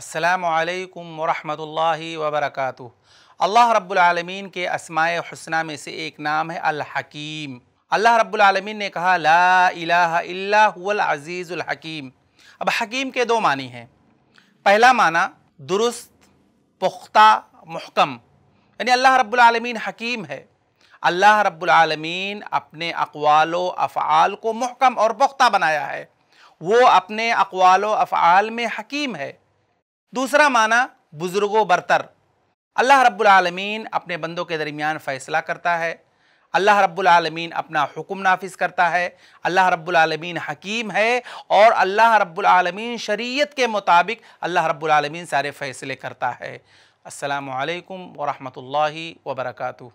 السلام علیکم ورحمۃ اللہ وبرکاتہ اللہ رب العالمین کے اسماء حسنہ میں سے ایک نام ہے الحکیم اللہ رب العالمین نے کہا لا الہ الا هو العزیز الحکیم اب حکیم کے دو معنی ہیں پہلا معنی درست پختہ محکم یعنی اللہ رب العالمین حکیم ہے اللہ رب العالمین اپنے اقوال و افعال کو محکم اور پختہ بنایا ہے وہ اپنے اقوال و افعال میں حکیم ہے دوسرا معنی بزرگ و برتر اللہ رب العالمین اپنے بندوں کے درمیان فیصلہ کرتا ہے اللہ رب العالمین اپنا حکم نافذ کرتا ہے اللہ رب العالمین حکیم ہے اور اللہ رب العالمین شریعت کے مطابق اللہ رب العالمین سارے فیصلے کرتا ہے السلام علیکم ورحمۃ اللہ وبرکاتہ